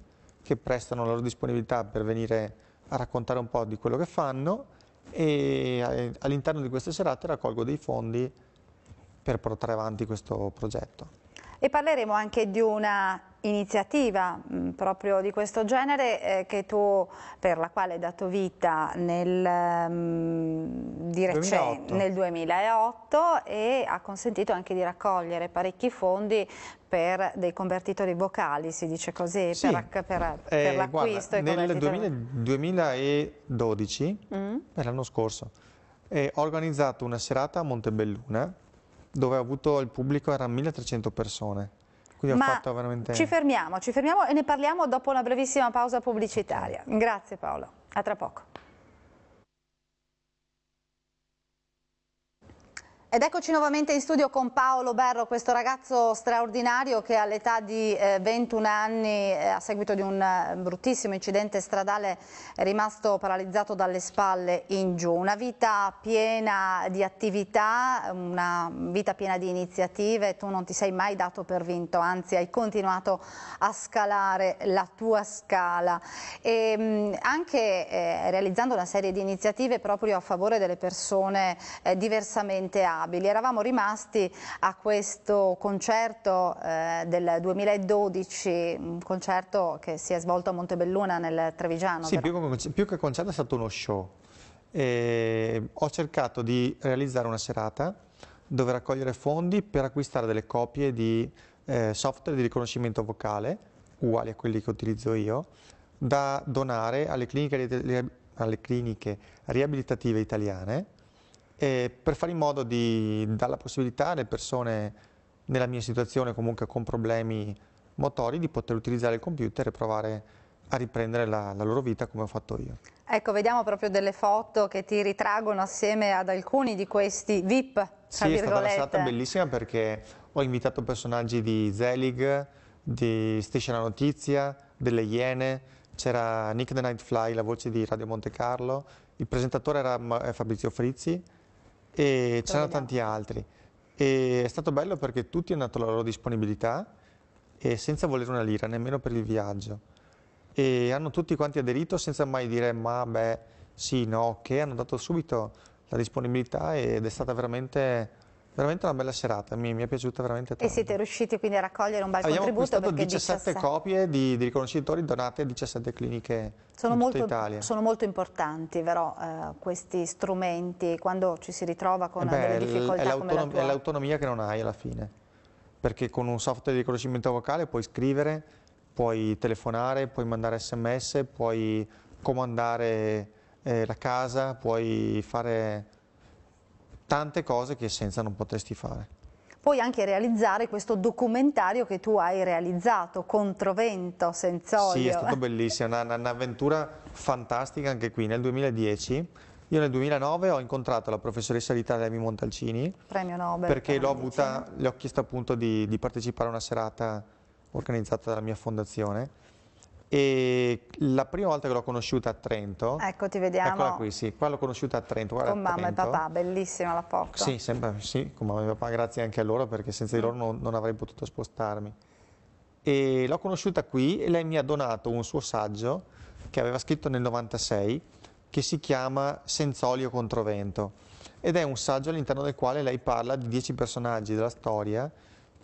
[SPEAKER 3] che prestano la loro disponibilità per venire a raccontare un po' di quello che fanno e all'interno di queste serate raccolgo dei fondi per portare avanti questo progetto.
[SPEAKER 1] E parleremo anche di una iniziativa mh, mm, proprio di questo genere eh, che tu, per la quale hai dato vita nel, mh, recente, 2008. nel 2008 e ha consentito anche di raccogliere parecchi fondi per dei convertitori vocali, si dice così, sì. per, per, eh, per l'acquisto. Nel 2000,
[SPEAKER 3] 2012, mm. l'anno scorso, ho organizzato una serata a Montebelluna dove ho avuto il pubblico erano 1300 persone. Quindi Ma ho fatto veramente... ci
[SPEAKER 1] fermiamo, ci fermiamo e ne parliamo dopo una brevissima pausa pubblicitaria. Grazie Paolo, a tra poco. Ed eccoci nuovamente in studio con Paolo Berro, questo ragazzo straordinario che all'età di 21 eh, anni, eh, a seguito di un eh, bruttissimo incidente stradale, è rimasto paralizzato dalle spalle in giù. Una vita piena di attività, una vita piena di iniziative, tu non ti sei mai dato per vinto, anzi hai continuato a scalare la tua scala. E mm, anche realizzando una serie di iniziative proprio a favore delle persone diversamente abili memorabili. Eravamo rimasti a questo concerto eh, del 2012, un concerto che si è svolto a Montebelluna nel Trevigiano. Sì,
[SPEAKER 3] più, più che concerto è stato uno show. E eh, ho cercato di realizzare una serata dove raccogliere fondi per acquistare delle copie di eh, software di riconoscimento vocale, uguali a quelli che utilizzo io, da donare alle cliniche, alle cliniche riabilitative italiane per fare in modo di dare la possibilità alle persone nella mia situazione comunque con problemi motori di poter utilizzare il computer e provare a riprendere la, la, loro vita come ho fatto io.
[SPEAKER 1] Ecco, vediamo proprio delle foto che ti ritraggono assieme ad alcuni di questi VIP, tra sì, Sì, è stata una serata
[SPEAKER 3] bellissima perché ho invitato personaggi di Zelig, di Striscia la Notizia, delle Iene, c'era Nick the Nightfly, la voce di Radio Monte Carlo, il presentatore era eh, Fabrizio Frizzi, e c'erano tanti altri. E è stato bello perché tutti hanno dato la loro disponibilità e senza volere una lira, nemmeno per il viaggio. E hanno tutti quanti aderito senza mai dire ma beh, sì, no, che hanno dato subito la disponibilità ed è stata veramente Veramente una bella serata, mi, mi è piaciuta veramente tanto. E siete
[SPEAKER 1] riusciti quindi a raccogliere un bel Abbiamo contributo? Abbiamo 17, 17 copie
[SPEAKER 3] di, di riconoscitori donate a 17 cliniche sono molto, sono
[SPEAKER 1] molto importanti però eh, questi strumenti quando ci si ritrova con eh beh, delle difficoltà come la tua. È
[SPEAKER 3] l'autonomia che non hai alla fine, perché con un software di riconoscimento vocale puoi scrivere, puoi telefonare, puoi mandare sms, puoi comandare eh, la casa, puoi fare tante cose che senza non potresti fare
[SPEAKER 1] Puoi anche realizzare questo documentario che tu hai realizzato, Controvento, Senz'olio. Sì, è stato
[SPEAKER 3] bellissimo, un'avventura fantastica anche qui. Nel 2010, io nel 2009 ho incontrato la professoressa di Italia Emi Montalcini.
[SPEAKER 1] Premio Nobel. Perché l'ho avuta,
[SPEAKER 3] le ho chiesto appunto di, di partecipare a una serata organizzata dalla mia fondazione e la prima volta che l'ho conosciuta a Trento.
[SPEAKER 1] Ecco, ti vediamo. Eccola
[SPEAKER 3] qui, sì. Qua l'ho conosciuta a Trento. Guarda, con mamma Trento. e papà,
[SPEAKER 1] bellissima la Poco. Sì,
[SPEAKER 3] sempre, sì, con mamma e papà, grazie anche a loro perché senza di loro non, non avrei potuto spostarmi. E l'ho conosciuta qui e lei mi ha donato un suo saggio che aveva scritto nel 96 che si chiama Senza olio contro vento ed è un saggio all'interno del quale lei parla di dieci personaggi della storia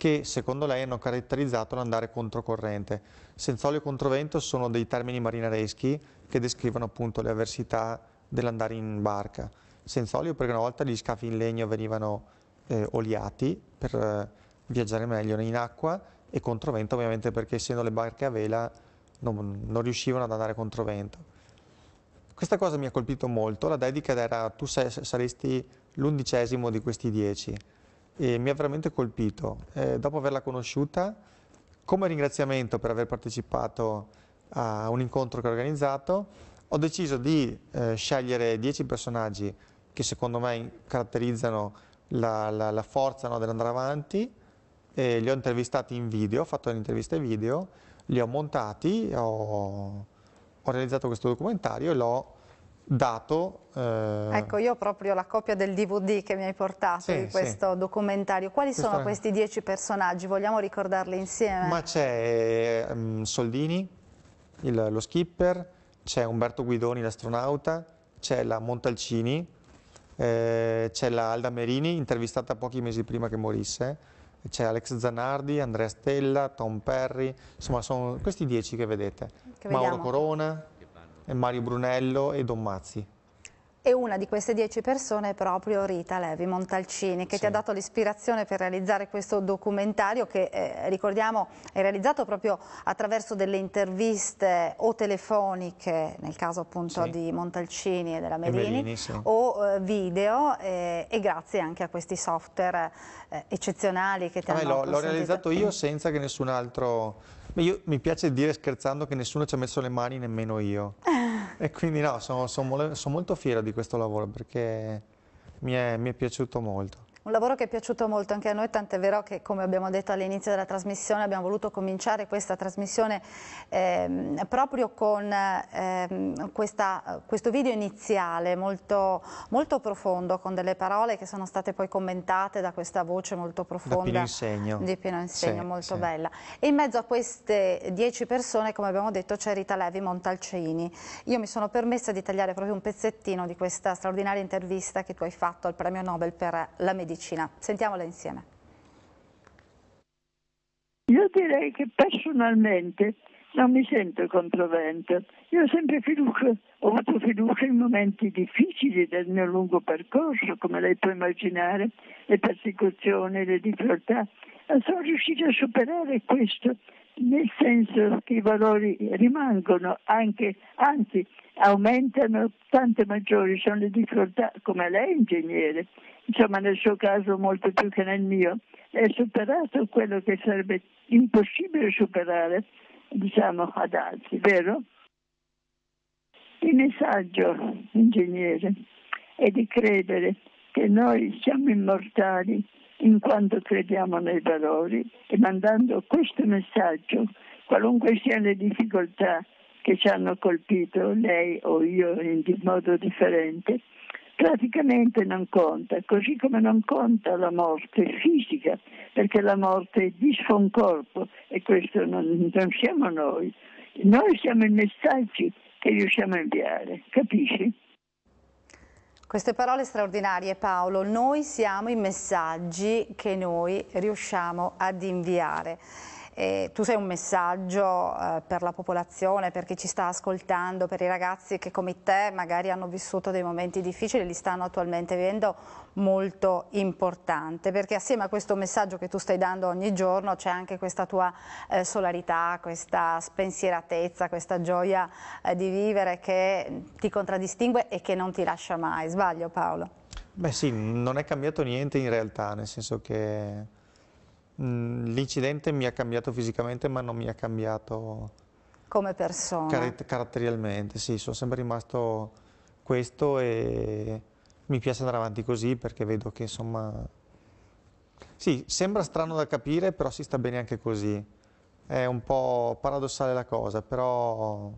[SPEAKER 3] che secondo lei hanno caratterizzato l'andare controcorrente. Senz'olio e controvento sono dei termini marinareschi che descrivono appunto le avversità dell'andare in barca. Senza olio perché una volta gli scafi in legno venivano eh, oliati per eh, viaggiare meglio in acqua e controvento ovviamente perché essendo le barche a vela non, non riuscivano ad andare controvento. Questa cosa mi ha colpito molto, la dedica era tu saresti l'undicesimo di questi dieci e mi ha veramente colpito. Eh, dopo averla conosciuta, come ringraziamento per aver partecipato a un incontro che ho organizzato, ho deciso di eh, scegliere dieci personaggi che secondo me caratterizzano la, la, la forza no, dell'andare avanti, e li ho intervistati in video, ho fatto le interviste video, li ho montati, ho, ho realizzato questo documentario e l'ho dato... Eh... Ecco,
[SPEAKER 1] io ho proprio la copia del DVD che mi hai portato sì, di questo sì. documentario. Quali questo sono questi dieci personaggi? Vogliamo ricordarli insieme? Ma
[SPEAKER 3] c'è eh, mm, Soldini, il, lo skipper, c'è Umberto Guidoni, l'astronauta, c'è la Montalcini, eh, c'è la Alda Merini, intervistata pochi mesi prima che morisse, c'è Alex Zanardi, Andrea Stella, Tom Perry, insomma sono questi dieci che vedete. Che Mauro Corona, Mario Brunello e Don Mazzi.
[SPEAKER 1] E una di queste dieci persone è proprio Rita Levi Montalcini, che sì. ti ha dato l'ispirazione per realizzare questo documentario che, eh, ricordiamo, è realizzato proprio attraverso delle interviste o telefoniche, nel caso appunto sì. di Montalcini e della Merini, Merini sì. o eh, video, eh, e grazie anche a questi software eh, eccezionali che ti ah, hanno dato. L'ho realizzato io
[SPEAKER 3] senza che nessun altro io, mi piace dire scherzando che nessuno ci ha messo le mani, nemmeno io. Ah. e quindi no, sono, sono, sono molto fiero di questo lavoro perché mi è, mi è piaciuto molto.
[SPEAKER 1] Un lavoro che è piaciuto molto anche a noi, tant'è vero che come abbiamo detto all'inizio della trasmissione abbiamo voluto cominciare questa trasmissione ehm, proprio con ehm, questa, questo video iniziale molto, molto, profondo con delle parole che sono state poi commentate da questa voce molto profonda Pino Insegno. di Pino Insegno, sì, molto sì. bella. E in mezzo a queste dieci persone come abbiamo detto c'è Rita Levi Montalcini. Io mi sono permessa di tagliare proprio un pezzettino di questa straordinaria intervista che tu hai fatto al premio Nobel per la medicina medicina. Sentiamola insieme.
[SPEAKER 6] Io direi che personalmente non mi sento controvento. Io ho sempre fiducia, ho avuto fiducia in momenti difficili del mio lungo percorso, come lei può immaginare, le persecuzioni, le difficoltà. Sono riuscita a superare questo nel senso che i valori rimangono, anche, anzi aumentano, tante maggiori sono le difficoltà, come lei ingegnere, insomma nel suo caso molto più che nel mio, è superato quello che sarebbe impossibile superare, diciamo, ad altri, vero? Il messaggio, ingegnere, è di credere che noi siamo immortali in quanto crediamo nei valori e mandando questo messaggio, qualunque siano le difficoltà che ci hanno colpito, lei o io in modo differente, praticamente non conta, così come non conta la morte fisica, perché la morte disfa un corpo e questo non, non siamo noi. Noi siamo i messaggi che riusciamo a inviare, capisci? Queste
[SPEAKER 1] parole straordinarie Paolo, noi siamo i messaggi che noi riusciamo ad inviare. E tu sei un messaggio eh, per la popolazione, per chi ci sta ascoltando, per i ragazzi che come te magari hanno vissuto dei momenti difficili e li stanno attualmente vivendo molto importante, perché assieme a questo messaggio che tu stai dando ogni giorno c'è anche questa tua eh, solarità, questa spensieratezza, questa gioia eh, di vivere che ti contraddistingue e che non ti lascia mai. Sbaglio Paolo?
[SPEAKER 3] Beh sì, non è cambiato niente in realtà, nel senso che Mm, l'incidente mi ha cambiato fisicamente ma non mi ha cambiato...
[SPEAKER 1] Come persona?
[SPEAKER 3] Car caratterialmente, sì, sono sempre rimasto questo e mi piace andare avanti così perché vedo che insomma... Sì, sembra strano da capire però si sta bene anche così. È un po' paradossale la cosa, però...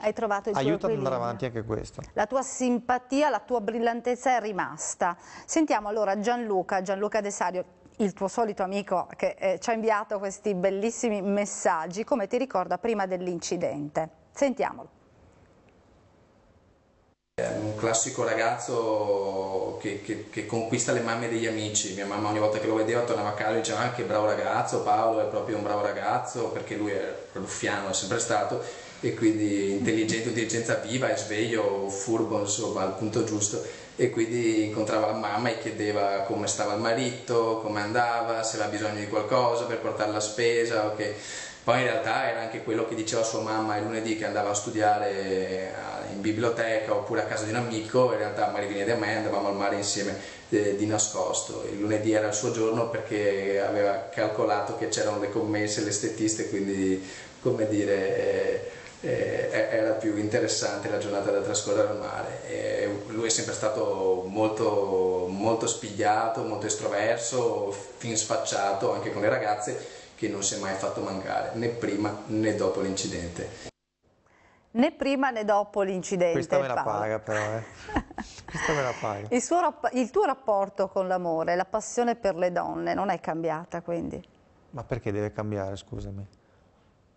[SPEAKER 1] Hai trovato il Aiuta ad andare avanti anche questo. La tua simpatia, la tua brillantezza è rimasta. Sentiamo allora Gianluca, Gianluca De Sario, il tuo solito amico che eh, ci ha inviato questi bellissimi messaggi, come ti ricorda prima dell'incidente. Sentiamolo.
[SPEAKER 5] È un classico ragazzo che, che, che, conquista le mamme degli amici. Mia mamma ogni volta che lo vedeva tornava a casa e diceva ah, che bravo ragazzo, Paolo è proprio un bravo ragazzo, perché lui è ruffiano, è sempre stato, e quindi intelligente, intelligenza viva, e sveglio, furbo, insomma, al punto giusto e quindi incontrava la mamma e chiedeva come stava il marito, come andava, se aveva bisogno di qualcosa per portare la spesa. Okay. Poi in realtà era anche quello che diceva sua mamma il lunedì che andava a studiare eh, in biblioteca oppure a casa di un amico, in realtà magari veniva da me, andavamo al mare insieme eh, di nascosto. Il lunedì era il suo giorno perché aveva calcolato che c'erano le commesse, le estettiste, quindi come dire... Eh, eh, era più interessante la giornata da trascorrere al mare. E lui è sempre stato molto, molto spigliato, molto estroverso, fin sfacciato anche con le ragazze, che non si è mai fatto mancare, né prima né dopo l'incidente.
[SPEAKER 1] Né prima né dopo l'incidente. Questa me la paga
[SPEAKER 3] però, eh. Questa me la paga. Il,
[SPEAKER 1] suo, il tuo rapporto con l'amore, la passione per le donne, non è cambiata quindi?
[SPEAKER 3] Ma perché deve cambiare, scusami?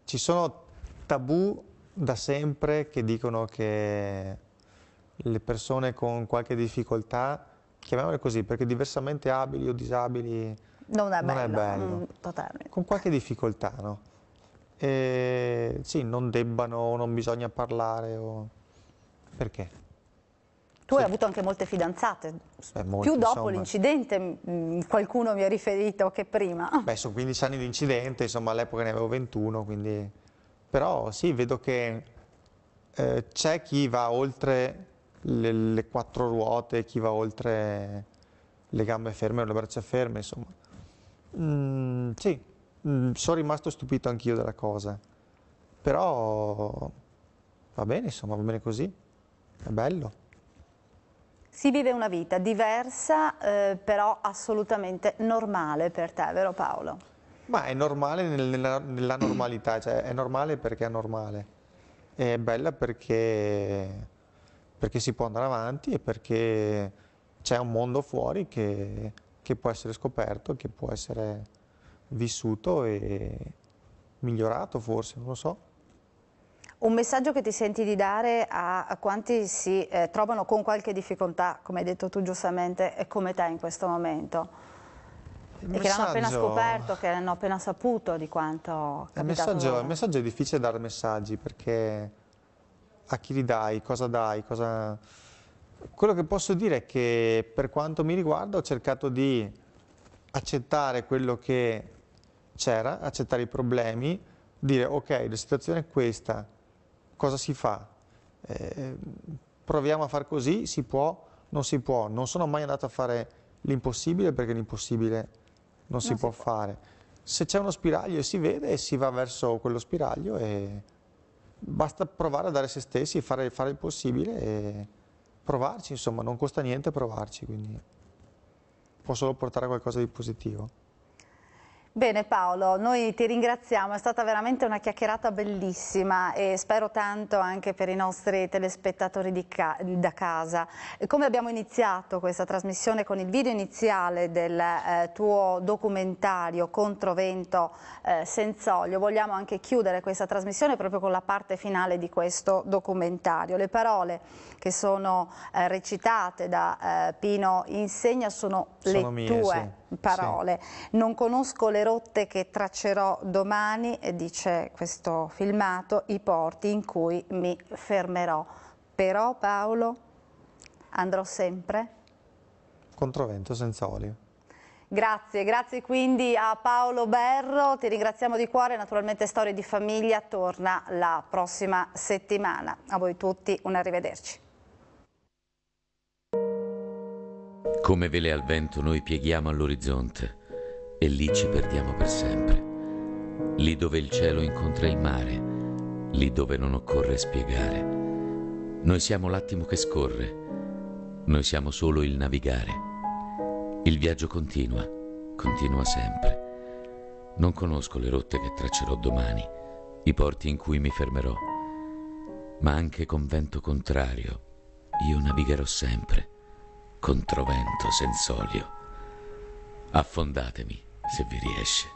[SPEAKER 3] Ci sono tabù da sempre che dicono che le persone con qualche difficoltà, chiamiamole così, perché diversamente abili o disabili
[SPEAKER 1] non è non bello, è bello.
[SPEAKER 3] Mm, con qualche difficoltà, no? E, sì, non debbano o non bisogna parlare o... perché?
[SPEAKER 1] Tu sì. hai avuto anche molte fidanzate,
[SPEAKER 3] Beh, molte, più dopo
[SPEAKER 1] l'incidente mm, qualcuno mi ha riferito che prima.
[SPEAKER 3] Beh, sono 15 anni di incidente, insomma all'epoca ne avevo 21, quindi però sì, vedo che eh, c'è chi va oltre le, le, quattro ruote, chi va oltre le gambe ferme o le braccia ferme, insomma. Mm, sì, mm, sono rimasto stupito anch'io della cosa. Però va bene, insomma, va bene così. È bello.
[SPEAKER 1] Si vive una vita diversa, eh, però assolutamente normale per te, vero Paolo?
[SPEAKER 3] Ma è normale nella, nella normalità, cioè è normale perché è normale, è bella perché, perché si può andare avanti e perché c'è un mondo fuori che, che, può essere scoperto, che può essere vissuto e migliorato forse, non lo so.
[SPEAKER 6] Un
[SPEAKER 1] messaggio che ti senti di dare a, a quanti si eh, trovano con qualche difficoltà, come hai detto tu giustamente, e come te in questo momento? che l'hanno appena scoperto, che hanno appena saputo di quanto il messaggio, il
[SPEAKER 3] messaggio, è difficile dare messaggi perché a chi li dai, cosa dai, cosa... Quello che posso dire è che per quanto mi riguarda ho cercato di accettare quello che c'era, accettare i problemi, dire ok, la situazione è questa, cosa si fa? Eh, proviamo a far così, si può, non si può. Non sono mai andato a fare l'impossibile perché l'impossibile è non si, non può, si può fare. Se c'è uno spiraglio e si vede, si va verso quello spiraglio e basta provare a dare se stessi, fare, fare il possibile e provarci, insomma, non costa niente provarci, quindi può solo portare a qualcosa di positivo.
[SPEAKER 1] Bene Paolo, noi ti ringraziamo, è stata veramente una chiacchierata bellissima e spero tanto anche per i nostri telespettatori ca da casa. Come abbiamo iniziato questa trasmissione con il video iniziale del eh, tuo documentario Controvento eh, olio, vogliamo anche chiudere questa trasmissione proprio con la parte finale di questo documentario. Le parole che sono eh, recitate da eh, Pino Insegna sono, sono le mie, tue sì. parole. Sì. Non conosco le rotte che traccerò domani, dice questo filmato, i porti in cui mi fermerò. Però Paolo andrò sempre?
[SPEAKER 3] Controvento senza olio.
[SPEAKER 1] Grazie, grazie quindi a Paolo Berro, ti ringraziamo di cuore, naturalmente Storie di Famiglia torna la prossima settimana. A voi tutti un arrivederci.
[SPEAKER 2] Come vele al vento noi pieghiamo all'orizzonte e lì ci perdiamo per sempre. Lì dove il cielo incontra il mare, lì dove non occorre spiegare. Noi siamo l'attimo che scorre, noi siamo solo il navigare. Il viaggio continua, continua sempre. Non conosco le rotte che traccerò domani, i porti in cui mi fermerò, ma anche con vento contrario io navigherò sempre, controvento senza olio. Affondatemi. se virește.